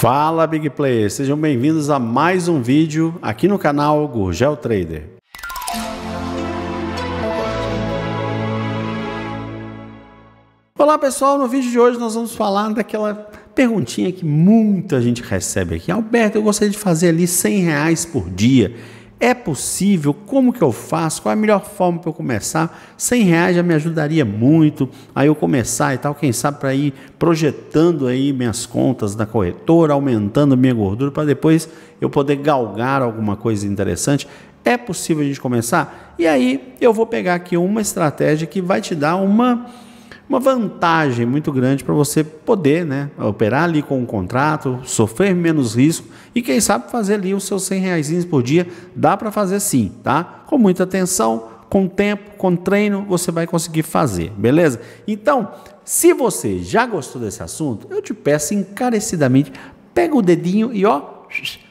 Fala Big Play, sejam bem-vindos a mais um vídeo aqui no canal Gurgel Trader. Olá pessoal, no vídeo de hoje nós vamos falar daquela perguntinha que muita gente recebe aqui. Alberto, eu gostaria de fazer ali 100 reais por dia é possível? Como que eu faço? Qual é a melhor forma para eu começar? Cem reais já me ajudaria muito Aí eu começar e tal. Quem sabe para ir projetando aí minhas contas da corretora, aumentando minha gordura para depois eu poder galgar alguma coisa interessante. É possível a gente começar? E aí eu vou pegar aqui uma estratégia que vai te dar uma uma vantagem muito grande para você poder né, operar ali com um contrato, sofrer menos risco e quem sabe fazer ali os seus 100 reais por dia. Dá para fazer sim, tá? Com muita atenção, com tempo, com treino, você vai conseguir fazer, beleza? Então, se você já gostou desse assunto, eu te peço encarecidamente, pega o dedinho e ó,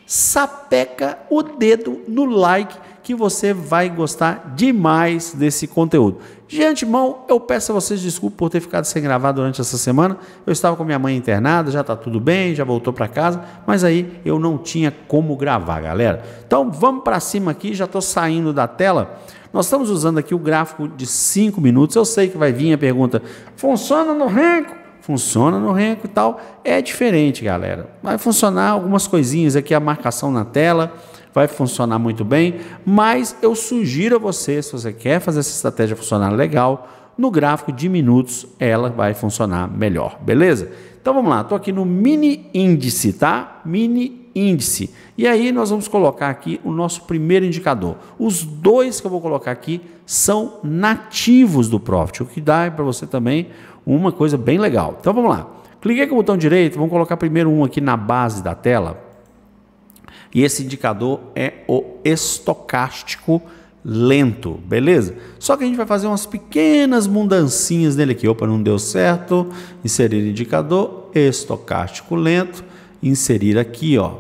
sapeca o dedo no like que você vai gostar demais desse conteúdo. De antemão, eu peço a vocês desculpa por ter ficado sem gravar durante essa semana. Eu estava com minha mãe internada, já está tudo bem, já voltou para casa, mas aí eu não tinha como gravar, galera. Então vamos para cima aqui, já estou saindo da tela. Nós estamos usando aqui o gráfico de 5 minutos. Eu sei que vai vir a pergunta: funciona no renco? Funciona no renco e tal. É diferente, galera. Vai funcionar algumas coisinhas aqui, a marcação na tela vai funcionar muito bem, mas eu sugiro a você, se você quer fazer essa estratégia funcionar legal, no gráfico de minutos ela vai funcionar melhor, beleza? Então vamos lá, estou aqui no mini índice, tá? Mini índice. E aí nós vamos colocar aqui o nosso primeiro indicador. Os dois que eu vou colocar aqui são nativos do Profit, o que dá para você também uma coisa bem legal. Então vamos lá. Cliquei com o botão direito, vamos colocar primeiro um aqui na base da tela, e esse indicador é o estocástico lento, beleza? Só que a gente vai fazer umas pequenas mudancinhas nele aqui. Opa, não deu certo. Inserir indicador estocástico lento, inserir aqui, ó,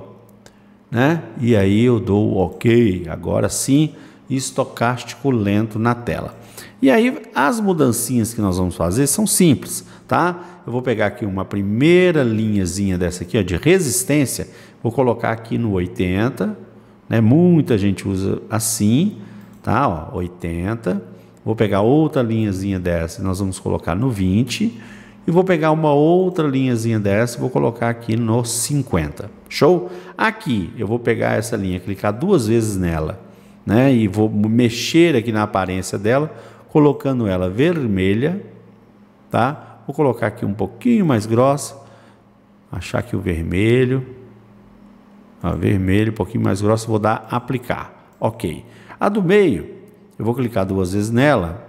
né? E aí eu dou OK. Agora sim, estocástico lento na tela. E aí as mudancinhas que nós vamos fazer são simples, tá? Eu vou pegar aqui uma primeira linhazinha dessa aqui, ó, de resistência Vou colocar aqui no 80, né? Muita gente usa assim, tá? Ó, 80. Vou pegar outra linhazinha dessa, nós vamos colocar no 20 e vou pegar uma outra linhazinha dessa, vou colocar aqui no 50. Show? Aqui eu vou pegar essa linha, clicar duas vezes nela, né? E vou mexer aqui na aparência dela, colocando ela vermelha, tá? Vou colocar aqui um pouquinho mais grossa, achar aqui o vermelho, a ah, vermelho, um pouquinho mais grosso, vou dar aplicar. Ok. A do meio, eu vou clicar duas vezes nela.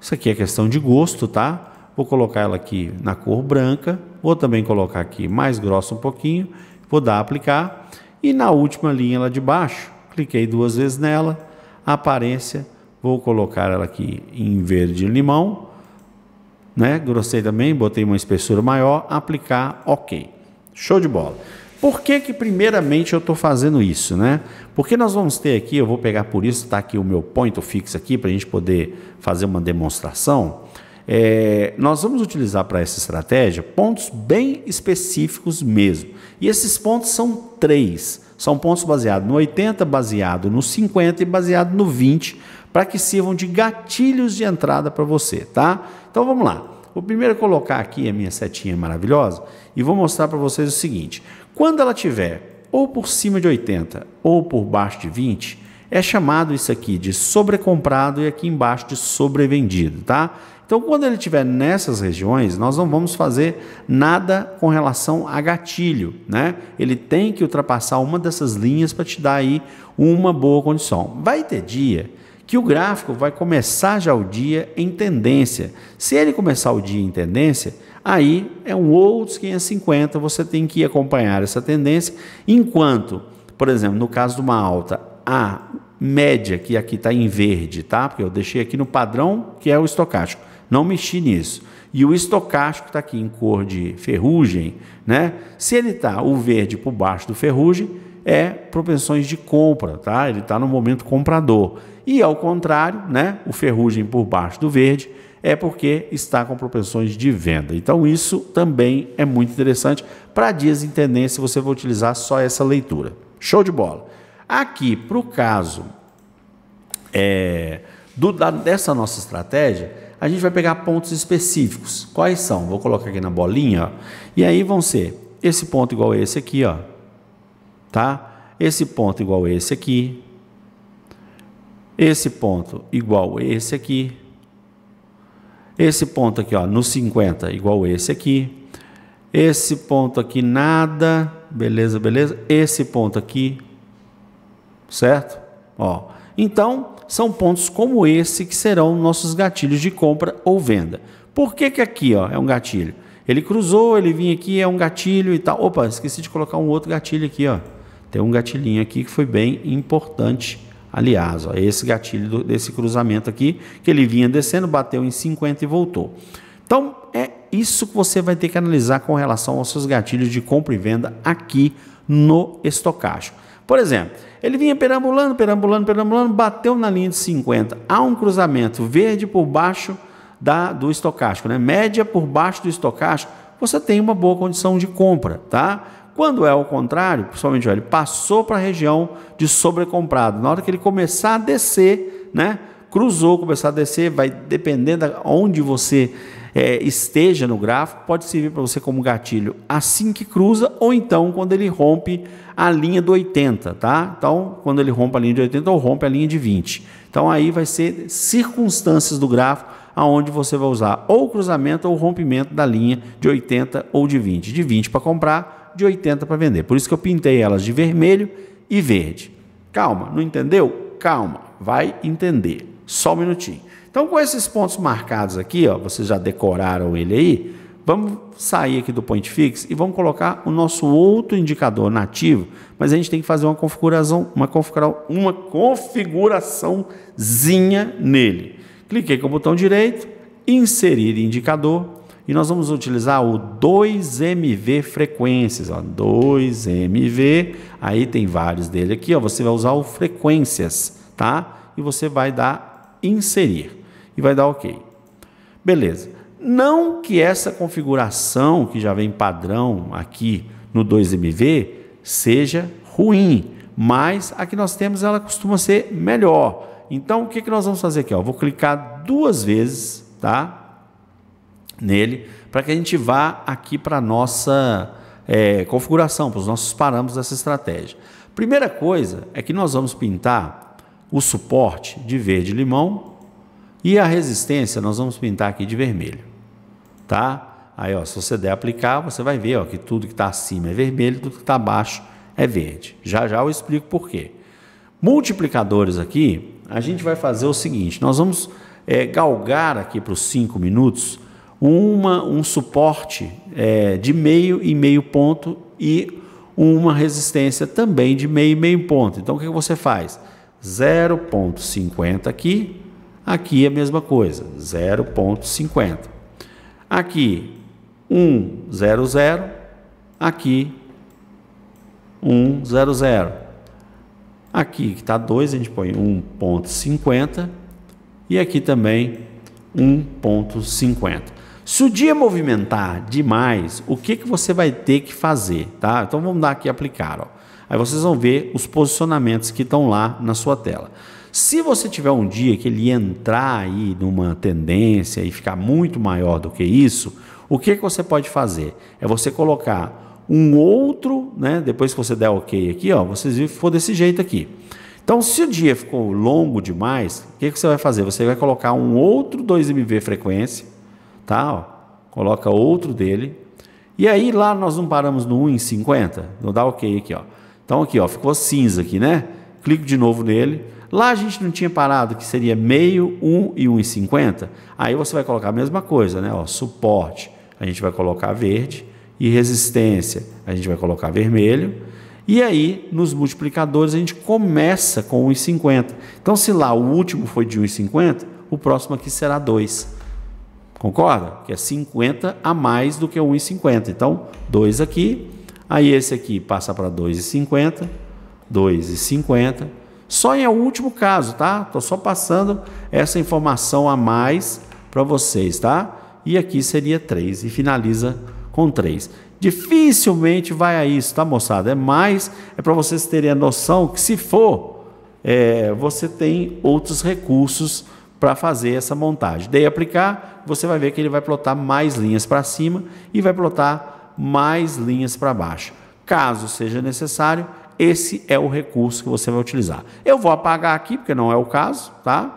Isso aqui é questão de gosto, tá? Vou colocar ela aqui na cor branca, vou também colocar aqui mais grossa um pouquinho, vou dar aplicar. E na última linha lá de baixo, cliquei duas vezes nela, aparência, vou colocar ela aqui em verde limão, né? Grossei também, botei uma espessura maior, aplicar, ok. Show de bola. Por que, que primeiramente eu estou fazendo isso, né? Porque nós vamos ter aqui, eu vou pegar por isso, está aqui o meu ponto fixo aqui para a gente poder fazer uma demonstração. É, nós vamos utilizar para essa estratégia pontos bem específicos mesmo. E esses pontos são três. São pontos baseados no 80, baseado no 50 e baseado no 20, para que sirvam de gatilhos de entrada para você, tá? Então vamos lá. Vou primeiro colocar aqui a minha setinha maravilhosa e vou mostrar para vocês o seguinte. Quando ela tiver ou por cima de 80 ou por baixo de 20, é chamado isso aqui de sobrecomprado e aqui embaixo de sobrevendido, tá? Então, quando ele estiver nessas regiões, nós não vamos fazer nada com relação a gatilho, né? Ele tem que ultrapassar uma dessas linhas para te dar aí uma boa condição. Vai ter dia que o gráfico vai começar já o dia em tendência. Se ele começar o dia em tendência, aí é um outro 550, você tem que acompanhar essa tendência, enquanto, por exemplo, no caso de uma alta, a média, que aqui está em verde, tá? Porque eu deixei aqui no padrão, que é o estocástico, não mexi nisso. E o estocástico está aqui em cor de ferrugem, né? Se ele está o verde por baixo do ferrugem, é propensões de compra, tá? Ele está no momento comprador. E ao contrário, né? O ferrugem por baixo do verde é porque está com propensões de venda. Então, isso também é muito interessante. Para dias em tendência, você vai utilizar só essa leitura. Show de bola. Aqui, para o caso é, do, da, dessa nossa estratégia, a gente vai pegar pontos específicos. Quais são? Vou colocar aqui na bolinha. Ó. E aí vão ser esse ponto igual a esse aqui, ó. Tá? Esse ponto igual a esse aqui. Esse ponto igual a esse aqui esse ponto aqui, ó, no 50, igual esse aqui. Esse ponto aqui, nada. Beleza, beleza. Esse ponto aqui, certo? Ó. Então, são pontos como esse que serão nossos gatilhos de compra ou venda. Por que, que aqui ó, é um gatilho? Ele cruzou, ele vinha aqui, é um gatilho e tal. Opa, esqueci de colocar um outro gatilho aqui. ó. Tem um gatilhinho aqui que foi bem importante Aliás, ó, esse gatilho do, desse cruzamento aqui, que ele vinha descendo, bateu em 50 e voltou. Então, é isso que você vai ter que analisar com relação aos seus gatilhos de compra e venda aqui no estocástico. Por exemplo, ele vinha perambulando, perambulando, perambulando, bateu na linha de 50. Há um cruzamento verde por baixo da, do estocástico, né? média por baixo do estocástico. Você tem uma boa condição de compra, tá? Quando é ao contrário, principalmente, ele passou para a região de sobrecomprado. Na hora que ele começar a descer, né? Cruzou, começar a descer, vai dependendo de onde você é, esteja no gráfico, pode servir para você como gatilho assim que cruza ou então quando ele rompe a linha do 80, tá? Então, quando ele rompe a linha de 80 ou rompe a linha de 20. Então, aí vai ser circunstâncias do gráfico aonde você vai usar ou cruzamento ou rompimento da linha de 80 ou de 20. De 20 para comprar, de 80 para vender. Por isso que eu pintei elas de vermelho e verde. Calma, não entendeu? Calma, vai entender. Só um minutinho. Então, com esses pontos marcados aqui, ó, vocês já decoraram ele aí, vamos sair aqui do point fix e vamos colocar o nosso outro indicador nativo, mas a gente tem que fazer uma configuração, uma configuração, uma configuraçãozinha nele. Cliquei com o botão direito, inserir indicador, e nós vamos utilizar o 2MV frequências, ó, 2MV, aí tem vários dele aqui, ó, você vai usar o frequências, tá? E você vai dar inserir e vai dar OK. Beleza. Não que essa configuração que já vem padrão aqui no 2MV seja ruim, mas a que nós temos ela costuma ser melhor. Então o que, que nós vamos fazer aqui? Ó? Eu vou clicar duas vezes, tá? nele, para que a gente vá aqui para a nossa é, configuração, para os nossos parâmetros dessa estratégia. Primeira coisa é que nós vamos pintar o suporte de verde limão e a resistência nós vamos pintar aqui de vermelho, tá? Aí, ó, se você der aplicar, você vai ver ó, que tudo que está acima é vermelho, tudo que está abaixo é verde. Já já eu explico por quê. Multiplicadores aqui, a gente vai fazer o seguinte, nós vamos é, galgar aqui para os 5 minutos uma, um suporte é, de meio e meio ponto e uma resistência também de meio e meio ponto. Então o que você faz? 0,50 aqui, aqui é a mesma coisa, 0,50. Aqui 1,00, aqui 1,00. Aqui que está 2, a gente põe 1,50 e aqui também 1,50. Se o dia movimentar demais, o que, que você vai ter que fazer, tá? Então vamos dar aqui aplicar, ó. Aí vocês vão ver os posicionamentos que estão lá na sua tela. Se você tiver um dia que ele entrar aí numa tendência e ficar muito maior do que isso, o que, que você pode fazer? É você colocar um outro, né? Depois que você der OK aqui, ó, vocês viram que ficou desse jeito aqui. Então, se o dia ficou longo demais, o que, que você vai fazer? Você vai colocar um outro 2MV frequência ó. coloca outro dele. E aí lá nós não paramos no 1 em 50, não dá OK aqui, ó. Então aqui, ó, ficou cinza aqui, né? Clico de novo nele. Lá a gente não tinha parado que seria meio, 1 e 1 em 50. Aí você vai colocar a mesma coisa, né? Ó, suporte, a gente vai colocar verde e resistência, a gente vai colocar vermelho. E aí, nos multiplicadores, a gente começa com 1,50. Então, se lá o último foi de 1,50, o próximo aqui será 2. Concorda? Que é 50 a mais do que 1,50. Então, 2 aqui, aí esse aqui passa para 2,50, 2,50. Só em último caso, tá? Tô só passando essa informação a mais para vocês, tá? E aqui seria 3 e finaliza com 3. Dificilmente vai a isso, tá, moçada? É mais, é para vocês terem a noção que se for, é, você tem outros recursos para fazer essa montagem. Dei aplicar, você vai ver que ele vai plotar mais linhas para cima e vai plotar mais linhas para baixo. Caso seja necessário, esse é o recurso que você vai utilizar. Eu vou apagar aqui, porque não é o caso, tá?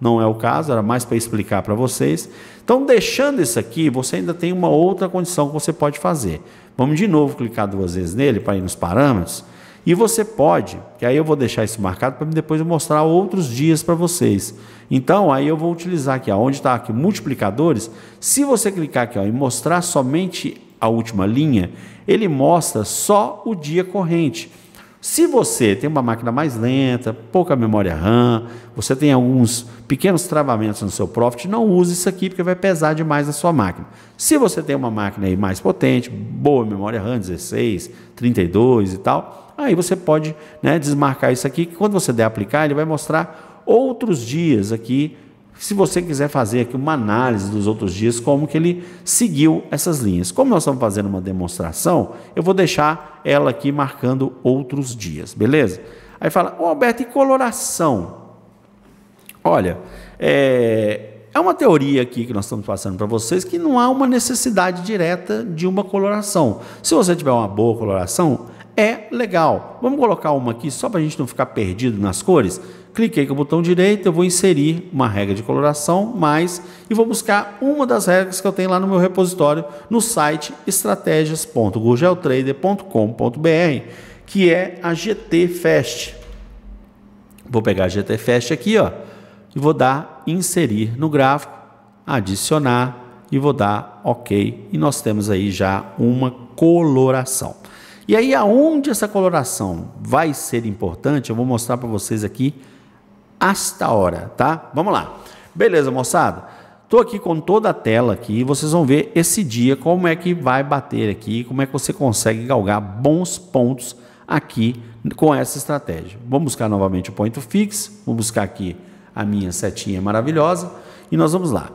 Não é o caso, era mais para explicar para vocês. Então, deixando isso aqui, você ainda tem uma outra condição que você pode fazer. Vamos de novo clicar duas vezes nele para ir nos parâmetros. E você pode, que aí eu vou deixar isso marcado para depois eu mostrar outros dias para vocês. Então, aí eu vou utilizar aqui, ó, onde está aqui multiplicadores. Se você clicar aqui ó, e mostrar somente a última linha, ele mostra só o dia corrente. Se você tem uma máquina mais lenta, pouca memória RAM, você tem alguns pequenos travamentos no seu Profit, não use isso aqui porque vai pesar demais na sua máquina. Se você tem uma máquina aí mais potente, boa memória RAM, 16, 32 e tal, Aí você pode né, desmarcar isso aqui, que quando você der aplicar, ele vai mostrar outros dias aqui, se você quiser fazer aqui uma análise dos outros dias, como que ele seguiu essas linhas. Como nós estamos fazendo uma demonstração, eu vou deixar ela aqui marcando outros dias, beleza? Aí fala, ô oh, Alberto, e coloração? Olha, é, é uma teoria aqui que nós estamos passando para vocês que não há uma necessidade direta de uma coloração. Se você tiver uma boa coloração, é legal. Vamos colocar uma aqui só para a gente não ficar perdido nas cores? Cliquei com o botão direito, eu vou inserir uma regra de coloração, mais, e vou buscar uma das regras que eu tenho lá no meu repositório, no site estratégias.gurgeltrader.com.br, que é a GT Fest. Vou pegar a GT Fest aqui, ó, e vou dar inserir no gráfico, adicionar, e vou dar OK. E nós temos aí já uma coloração. E aí, aonde essa coloração vai ser importante, eu vou mostrar para vocês aqui hasta hora, tá? Vamos lá. Beleza, moçada? Estou aqui com toda a tela aqui, vocês vão ver esse dia como é que vai bater aqui, como é que você consegue galgar bons pontos aqui com essa estratégia. Vou buscar novamente o ponto fixo, vou buscar aqui a minha setinha maravilhosa e nós vamos lá.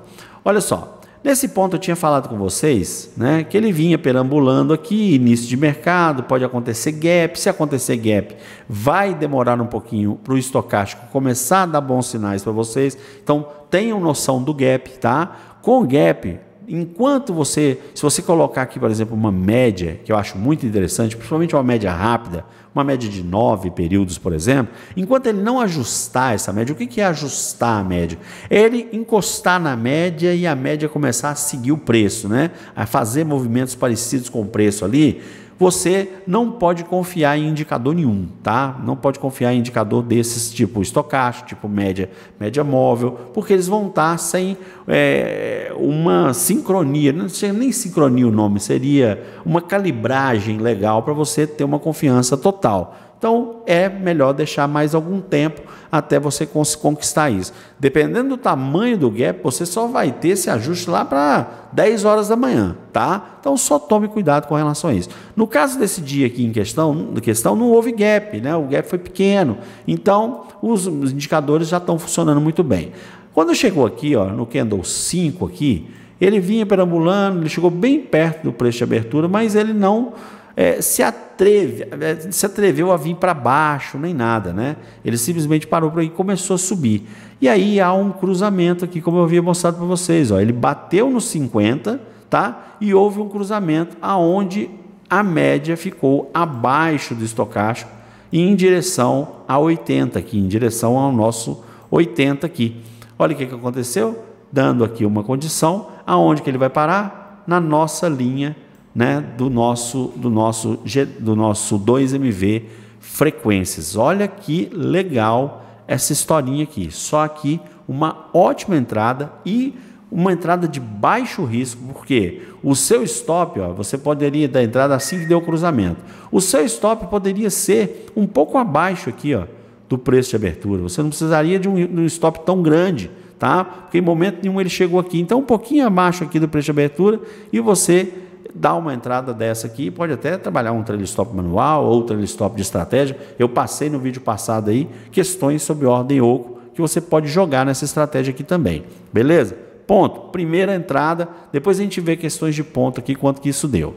Olha só, Nesse ponto eu tinha falado com vocês, né, que ele vinha perambulando aqui, início de mercado, pode acontecer gap, se acontecer gap, vai demorar um pouquinho para o estocástico começar a dar bons sinais para vocês. Então, tenham noção do gap, tá? Com gap, enquanto você, se você colocar aqui, por exemplo, uma média, que eu acho muito interessante, principalmente uma média rápida, uma média de nove períodos, por exemplo, enquanto ele não ajustar essa média, o que é ajustar a média? É ele encostar na média e a média começar a seguir o preço, né? A fazer movimentos parecidos com o preço ali, você não pode confiar em indicador nenhum, tá? Não pode confiar em indicador desses tipo estocástico, tipo média, média móvel, porque eles vão estar tá sem é, uma sincronia, não sei nem sincronia o nome, seria uma calibragem legal para você ter uma confiança total. Então é melhor deixar mais algum tempo até você conquistar isso. Dependendo do tamanho do gap, você só vai ter esse ajuste lá para 10 horas da manhã, tá? Então só tome cuidado com relação a isso. No caso desse dia aqui em questão, questão não houve gap, né? O gap foi pequeno. Então os indicadores já estão funcionando muito bem. Quando chegou aqui, ó, no candle 5 aqui, ele vinha perambulando, ele chegou bem perto do preço de abertura, mas ele não é, se, atreve, é, se atreveu a vir para baixo, nem nada, né? Ele simplesmente parou por aí e começou a subir. E aí há um cruzamento aqui, como eu havia mostrado para vocês. Ó, ele bateu nos 50, tá? E houve um cruzamento aonde a média ficou abaixo do estocástico e em direção a 80 aqui, em direção ao nosso 80 aqui. Olha o que, que aconteceu, dando aqui uma condição, aonde que ele vai parar? Na nossa linha né, do nosso do nosso do nosso 2MV frequências. Olha que legal essa historinha aqui. Só aqui uma ótima entrada e uma entrada de baixo risco, porque o seu stop, ó, você poderia dar entrada assim que deu o cruzamento. O seu stop poderia ser um pouco abaixo aqui, ó, do preço de abertura. Você não precisaria de um, de um stop tão grande, tá? Porque em momento nenhum ele chegou aqui. Então um pouquinho abaixo aqui do preço de abertura e você dá uma entrada dessa aqui, pode até trabalhar um trailer stop manual ou trailer stop de estratégia. Eu passei no vídeo passado aí questões sobre ordem oco que você pode jogar nessa estratégia aqui também. Beleza? Ponto. Primeira entrada, depois a gente vê questões de ponto aqui, quanto que isso deu.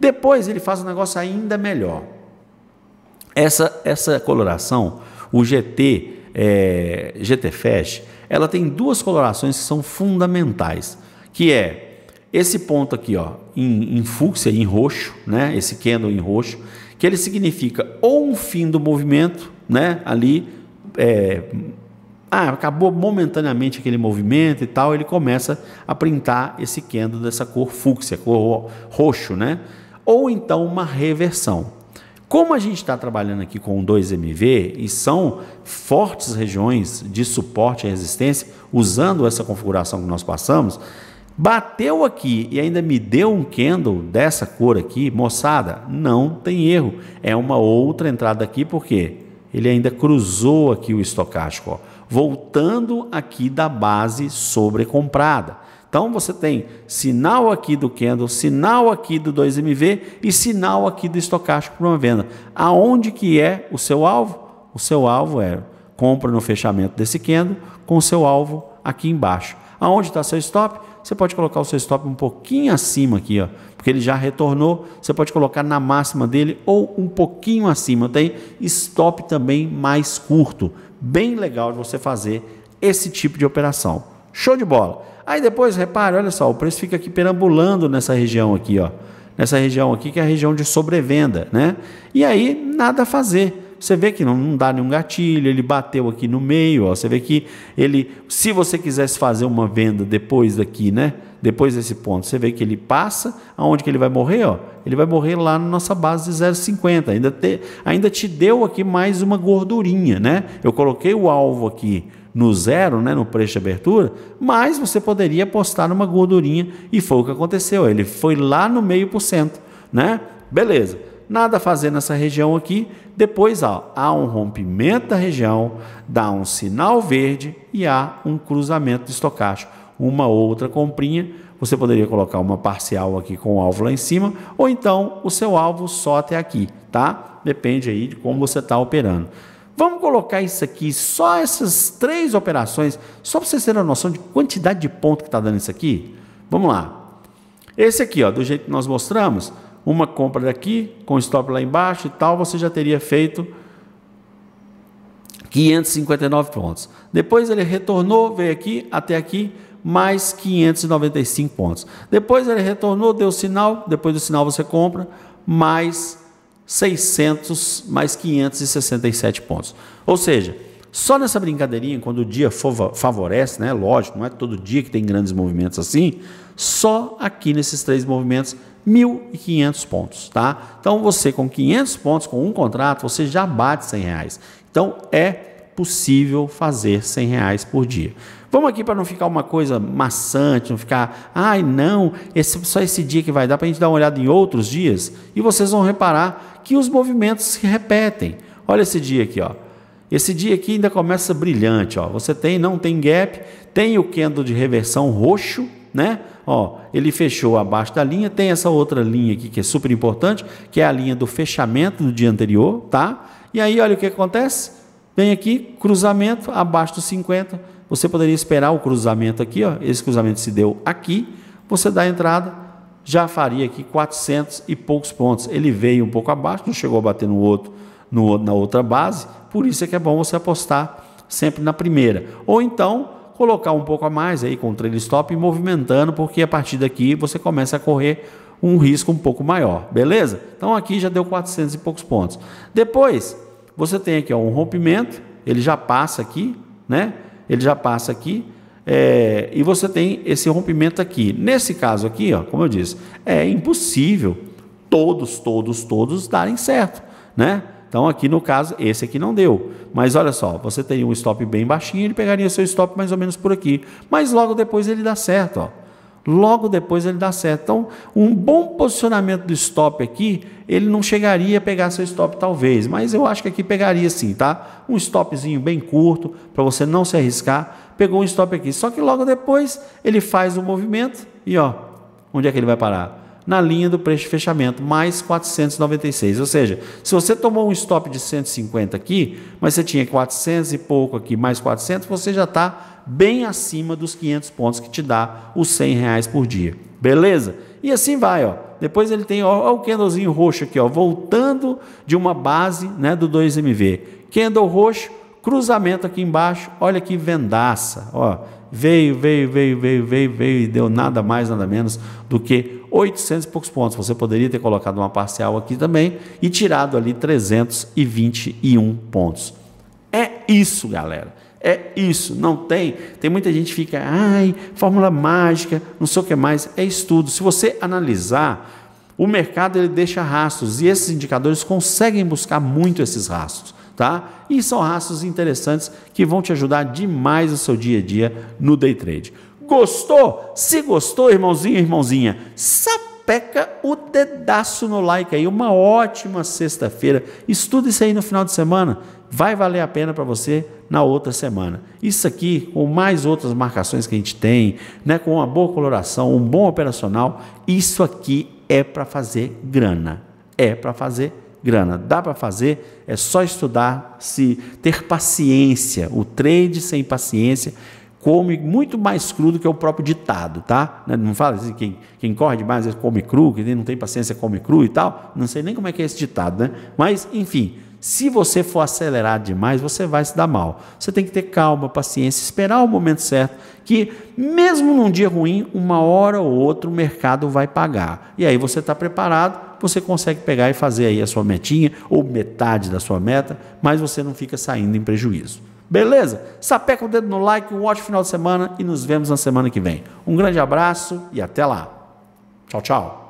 Depois ele faz um negócio ainda melhor. Essa, essa coloração, o GT, é, GT ela tem duas colorações que são fundamentais, que é esse ponto aqui, ó, em, em fúcsia, em roxo, né? Esse candle em roxo, que ele significa ou um fim do movimento, né? Ali, é, ah, acabou momentaneamente aquele movimento e tal, ele começa a printar esse candle dessa cor fúcsia, cor roxo, né? Ou então uma reversão. Como a gente está trabalhando aqui com 2MV e são fortes regiões de suporte e resistência, usando essa configuração que nós passamos, Bateu aqui e ainda me deu um candle dessa cor aqui, moçada, não tem erro. É uma outra entrada aqui porque ele ainda cruzou aqui o estocástico, ó, voltando aqui da base sobrecomprada. Então você tem sinal aqui do candle, sinal aqui do 2MV e sinal aqui do estocástico para uma venda. Aonde que é o seu alvo? O seu alvo é compra no fechamento desse candle com o seu alvo aqui embaixo. Aonde está seu stop? você pode colocar o seu stop um pouquinho acima aqui, ó, porque ele já retornou, você pode colocar na máxima dele ou um pouquinho acima. Tem stop também mais curto, bem legal de você fazer esse tipo de operação. Show de bola. Aí depois, repare, olha só, o preço fica aqui perambulando nessa região aqui, ó. Nessa região aqui que é a região de sobrevenda, né? E aí nada a fazer você vê que não, não dá nenhum gatilho, ele bateu aqui no meio, ó, você vê que ele, se você quisesse fazer uma venda depois daqui, né? Depois desse ponto, você vê que ele passa, aonde que ele vai morrer, ó? Ele vai morrer lá na nossa base de 0,50. Ainda te, ainda te deu aqui mais uma gordurinha, né? Eu coloquei o alvo aqui no zero, né, no preço de abertura, mas você poderia apostar numa gordurinha e foi o que aconteceu. Ele foi lá no meio por cento, né? Beleza nada a fazer nessa região aqui. Depois ó, há um rompimento da região, dá um sinal verde e há um cruzamento de estocástico. Uma outra comprinha, você poderia colocar uma parcial aqui com o alvo lá em cima, ou então o seu alvo só até aqui, tá? Depende aí de como você está operando. Vamos colocar isso aqui, só essas três operações, só para vocês terem uma noção de quantidade de ponto que está dando isso aqui. Vamos lá. Esse aqui, ó, do jeito que nós mostramos, uma compra daqui, com stop lá embaixo e tal, você já teria feito 559 pontos. Depois ele retornou, veio aqui até aqui, mais 595 pontos. Depois ele retornou, deu sinal, depois do sinal você compra, mais 600, mais 567 pontos. Ou seja, só nessa brincadeirinha, quando o dia favorece, né? Lógico, não é todo dia que tem grandes movimentos assim, só aqui nesses três movimentos 1.500 pontos, tá? Então você com 500 pontos, com um contrato, você já bate 100 reais. Então é possível fazer 100 reais por dia. Vamos aqui para não ficar uma coisa maçante, não ficar, ai não, esse, só esse dia que vai dar, para a gente dar uma olhada em outros dias e vocês vão reparar que os movimentos se repetem. Olha esse dia aqui, ó. Esse dia aqui ainda começa brilhante, ó. Você tem, não tem gap, tem o candle de reversão roxo, né? Ó, ele fechou abaixo da linha, tem essa outra linha aqui que é super importante, que é a linha do fechamento do dia anterior, tá? E aí, olha o que acontece. Vem aqui, cruzamento abaixo dos 50. Você poderia esperar o cruzamento aqui, ó. Esse cruzamento se deu aqui. Você dá a entrada, já faria aqui 400 e poucos pontos. Ele veio um pouco abaixo, não chegou a bater no outro, no, na outra base. Por isso é que é bom você apostar sempre na primeira. Ou então, colocar um pouco a mais aí com o trail stop e movimentando, porque a partir daqui você começa a correr um risco um pouco maior, beleza? Então aqui já deu 400 e poucos pontos. Depois, você tem aqui ó, um rompimento, ele já passa aqui, né? Ele já passa aqui, é, e você tem esse rompimento aqui. Nesse caso aqui, ó, como eu disse, é impossível todos, todos, todos darem certo, né? Então aqui no caso, esse aqui não deu. Mas olha só, você tem um stop bem baixinho, ele pegaria seu stop mais ou menos por aqui. Mas logo depois ele dá certo, ó. Logo depois ele dá certo. Então, um bom posicionamento do stop aqui, ele não chegaria a pegar seu stop talvez, mas eu acho que aqui pegaria sim, tá? Um stopzinho bem curto para você não se arriscar. Pegou um stop aqui. Só que logo depois ele faz o um movimento e ó, onde é que ele vai parar? na linha do preço de fechamento, mais 496. Ou seja, se você tomou um stop de 150 aqui, mas você tinha 400 e pouco aqui, mais 400, você já está bem acima dos 500 pontos que te dá os 100 reais por dia. Beleza? E assim vai, ó. Depois ele tem ó, ó o candlezinho roxo aqui, ó, voltando de uma base né, do 2MV. Candle roxo, cruzamento aqui embaixo, olha que vendaça, ó. Veio, veio, veio, veio, veio, veio e deu nada mais, nada menos do que 800 e poucos pontos. Você poderia ter colocado uma parcial aqui também e tirado ali 321 pontos. É isso, galera. É isso, não tem. Tem muita gente que fica, ai, fórmula mágica, não sei o que mais. É estudo. Se você analisar, o mercado ele deixa rastros e esses indicadores conseguem buscar muito esses rastros, tá? E são rastros interessantes que vão te ajudar demais no seu dia a dia no day trade. Gostou? Se gostou, irmãozinho, irmãozinha, sapeca o dedaço no like aí. Uma ótima sexta-feira. Estuda isso aí no final de semana. Vai valer a pena para você na outra semana. Isso aqui, com mais outras marcações que a gente tem, né, com uma boa coloração, um bom operacional, isso aqui é para fazer grana. É para fazer grana. Dá para fazer, é só estudar, se ter paciência. O trade sem paciência come muito mais cru do que o próprio ditado, tá? Né, não fala assim, quem, quem corre demais come cru, quem não tem paciência come cru e tal. Não sei nem como é que é esse ditado, né? Mas, enfim, se você for acelerado demais, você vai se dar mal. Você tem que ter calma, paciência, esperar o momento certo, que mesmo num dia ruim, uma hora ou outra o mercado vai pagar. E aí você está preparado, você consegue pegar e fazer aí a sua metinha, ou metade da sua meta, mas você não fica saindo em prejuízo. Beleza? Sapeca o dedo no like, um ótimo final de semana e nos vemos na semana que vem. Um grande abraço e até lá. Tchau, tchau.